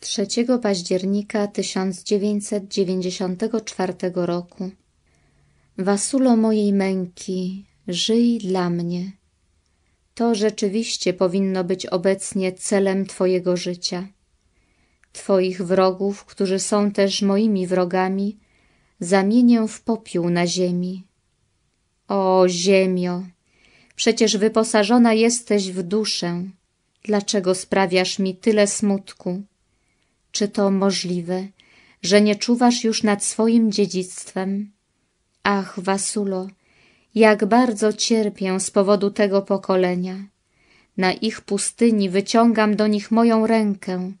3 października 1994 roku Wasulo mojej męki, żyj dla mnie. To rzeczywiście powinno być obecnie celem Twojego życia. Twoich wrogów, którzy są też moimi wrogami, zamienię w popiół na ziemi. O ziemio, przecież wyposażona jesteś w duszę. Dlaczego sprawiasz mi tyle smutku? Czy to możliwe, że nie czuwasz już nad swoim dziedzictwem? Ach, Wasulo, jak bardzo cierpię z powodu tego pokolenia. Na ich pustyni wyciągam do nich moją rękę,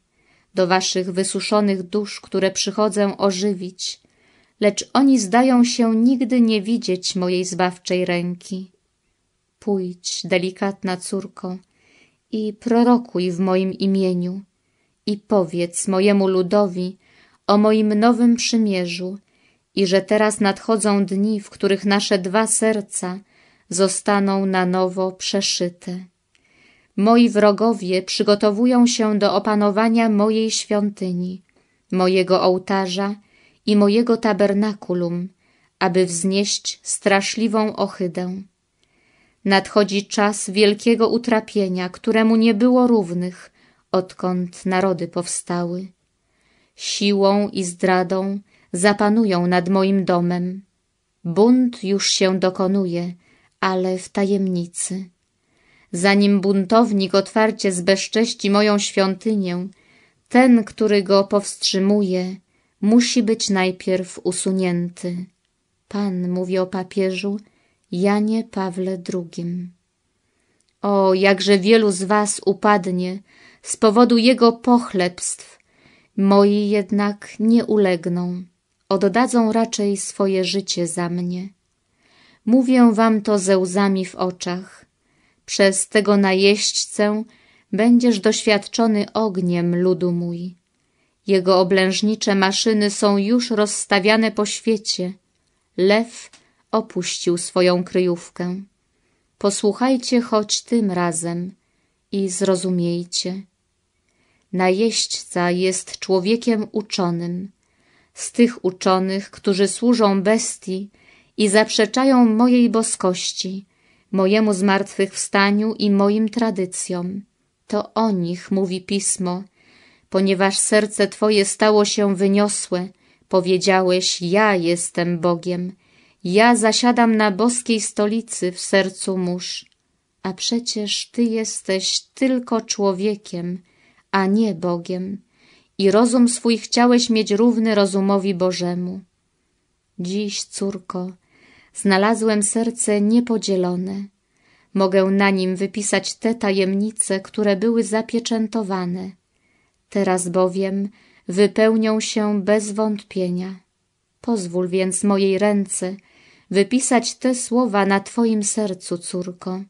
do waszych wysuszonych dusz, które przychodzę ożywić, lecz oni zdają się nigdy nie widzieć mojej zbawczej ręki. Pójdź, delikatna córko, i prorokuj w moim imieniu, i powiedz mojemu ludowi o moim nowym przymierzu i że teraz nadchodzą dni, w których nasze dwa serca zostaną na nowo przeszyte. Moi wrogowie przygotowują się do opanowania mojej świątyni, mojego ołtarza i mojego tabernakulum, aby wznieść straszliwą ohydę. Nadchodzi czas wielkiego utrapienia, któremu nie było równych – odkąd narody powstały. Siłą i zdradą zapanują nad moim domem. Bunt już się dokonuje, ale w tajemnicy. Zanim buntownik otwarcie zbezcześci moją świątynię, ten, który go powstrzymuje, musi być najpierw usunięty. Pan mówi o papieżu Janie Pawle II. O, jakże wielu z was upadnie, z powodu jego pochlebstw. Moi jednak nie ulegną, oddadzą raczej swoje życie za mnie. Mówię wam to ze łzami w oczach. Przez tego najeźdźcę będziesz doświadczony ogniem ludu mój. Jego oblężnicze maszyny są już rozstawiane po świecie. Lew opuścił swoją kryjówkę. Posłuchajcie choć tym razem i zrozumiejcie. Najeźdźca jest człowiekiem uczonym, z tych uczonych, którzy służą bestii i zaprzeczają mojej boskości, mojemu zmartwychwstaniu i moim tradycjom. To o nich mówi Pismo, ponieważ serce Twoje stało się wyniosłe, powiedziałeś, ja jestem Bogiem, ja zasiadam na boskiej stolicy w sercu mórz. A przecież Ty jesteś tylko człowiekiem, a nie Bogiem i rozum swój chciałeś mieć równy rozumowi Bożemu. Dziś, córko, znalazłem serce niepodzielone. Mogę na nim wypisać te tajemnice, które były zapieczętowane. Teraz bowiem wypełnią się bez wątpienia. Pozwól więc mojej ręce wypisać te słowa na twoim sercu, córko.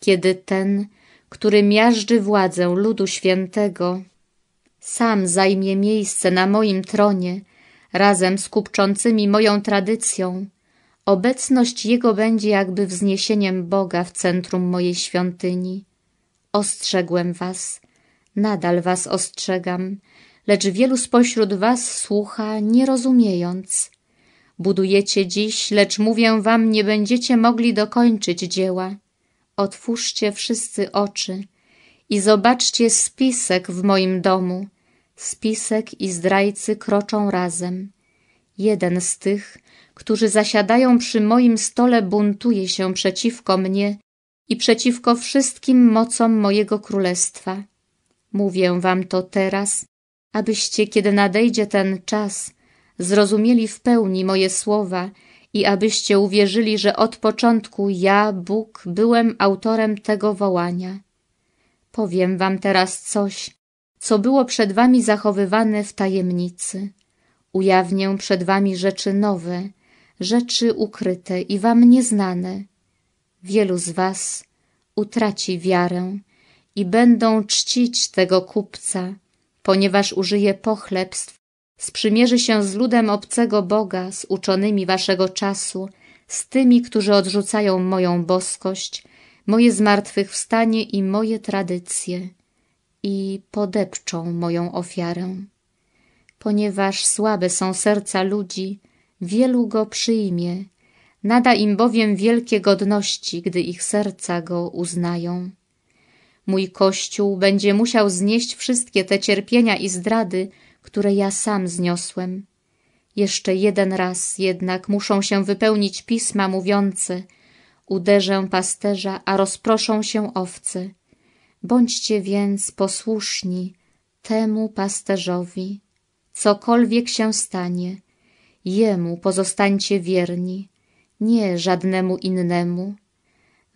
Kiedy ten który miażdży władzę ludu świętego, sam zajmie miejsce na moim tronie, razem z kupczącymi moją tradycją. Obecność Jego będzie jakby wzniesieniem Boga w centrum mojej świątyni. Ostrzegłem was, nadal was ostrzegam, lecz wielu spośród was słucha, nie rozumiejąc. Budujecie dziś, lecz mówię wam, nie będziecie mogli dokończyć dzieła otwórzcie wszyscy oczy i zobaczcie spisek w moim domu. Spisek i zdrajcy kroczą razem. Jeden z tych, którzy zasiadają przy moim stole, buntuje się przeciwko mnie i przeciwko wszystkim mocom mojego królestwa. Mówię wam to teraz, abyście, kiedy nadejdzie ten czas, zrozumieli w pełni moje słowa i abyście uwierzyli, że od początku ja, Bóg, byłem autorem tego wołania. Powiem wam teraz coś, co było przed wami zachowywane w tajemnicy. Ujawnię przed wami rzeczy nowe, rzeczy ukryte i wam nieznane. Wielu z was utraci wiarę i będą czcić tego kupca, ponieważ użyje pochlebstw sprzymierzy się z ludem obcego Boga, z uczonymi waszego czasu, z tymi, którzy odrzucają moją boskość, moje zmartwychwstanie i moje tradycje i podepczą moją ofiarę. Ponieważ słabe są serca ludzi, wielu go przyjmie, nada im bowiem wielkie godności, gdy ich serca go uznają. Mój Kościół będzie musiał znieść wszystkie te cierpienia i zdrady, które ja sam zniosłem. Jeszcze jeden raz jednak muszą się wypełnić pisma mówiące Uderzę pasterza, a rozproszą się owce. Bądźcie więc posłuszni temu pasterzowi. Cokolwiek się stanie, jemu pozostańcie wierni, nie żadnemu innemu.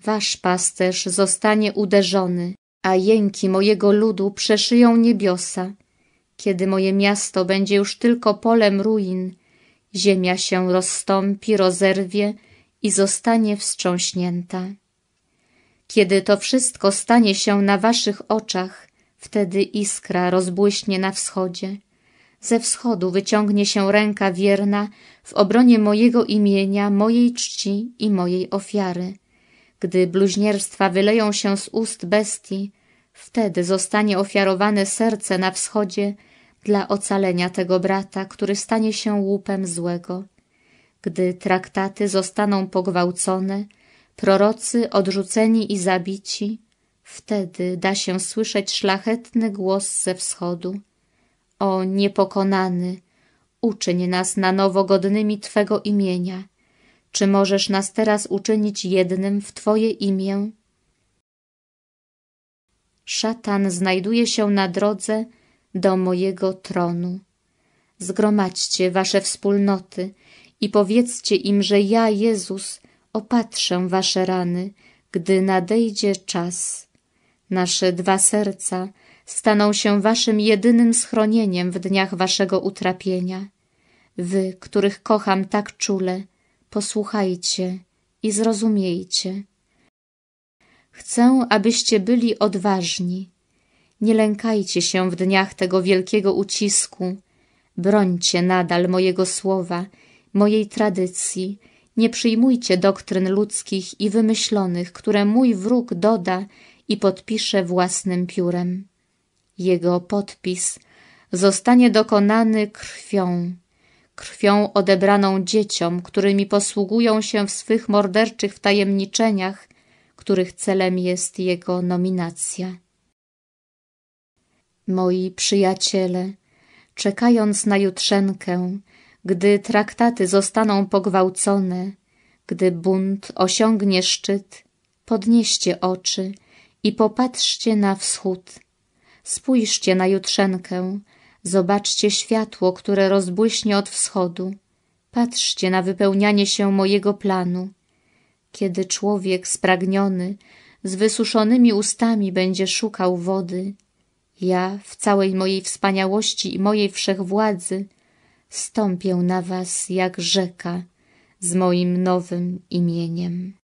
Wasz pasterz zostanie uderzony, a jęki mojego ludu przeszyją niebiosa kiedy moje miasto będzie już tylko polem ruin, ziemia się rozstąpi, rozerwie i zostanie wstrząśnięta. Kiedy to wszystko stanie się na waszych oczach, wtedy iskra rozbłyśnie na wschodzie. Ze wschodu wyciągnie się ręka wierna w obronie mojego imienia, mojej czci i mojej ofiary. Gdy bluźnierstwa wyleją się z ust bestii, Wtedy zostanie ofiarowane serce na wschodzie dla ocalenia tego brata, który stanie się łupem złego. Gdy traktaty zostaną pogwałcone, prorocy odrzuceni i zabici, wtedy da się słyszeć szlachetny głos ze wschodu. O niepokonany, uczyń nas na nowo godnymi Twego imienia. Czy możesz nas teraz uczynić jednym w Twoje imię? szatan znajduje się na drodze do mojego tronu. Zgromadźcie wasze wspólnoty i powiedzcie im, że ja, Jezus, opatrzę wasze rany, gdy nadejdzie czas. Nasze dwa serca staną się waszym jedynym schronieniem w dniach waszego utrapienia. Wy, których kocham tak czule, posłuchajcie i zrozumiejcie. Chcę, abyście byli odważni. Nie lękajcie się w dniach tego wielkiego ucisku. Brońcie nadal mojego słowa, mojej tradycji. Nie przyjmujcie doktryn ludzkich i wymyślonych, które mój wróg doda i podpisze własnym piórem. Jego podpis zostanie dokonany krwią, krwią odebraną dzieciom, którymi posługują się w swych morderczych tajemniczeniach których celem jest jego nominacja. Moi przyjaciele, czekając na jutrzenkę, gdy traktaty zostaną pogwałcone, gdy bunt osiągnie szczyt, podnieście oczy i popatrzcie na wschód. Spójrzcie na jutrzenkę, zobaczcie światło, które rozbłyśnie od wschodu. Patrzcie na wypełnianie się mojego planu kiedy człowiek spragniony z wysuszonymi ustami będzie szukał wody, ja w całej mojej wspaniałości i mojej wszechwładzy stąpię na was jak rzeka z moim nowym imieniem.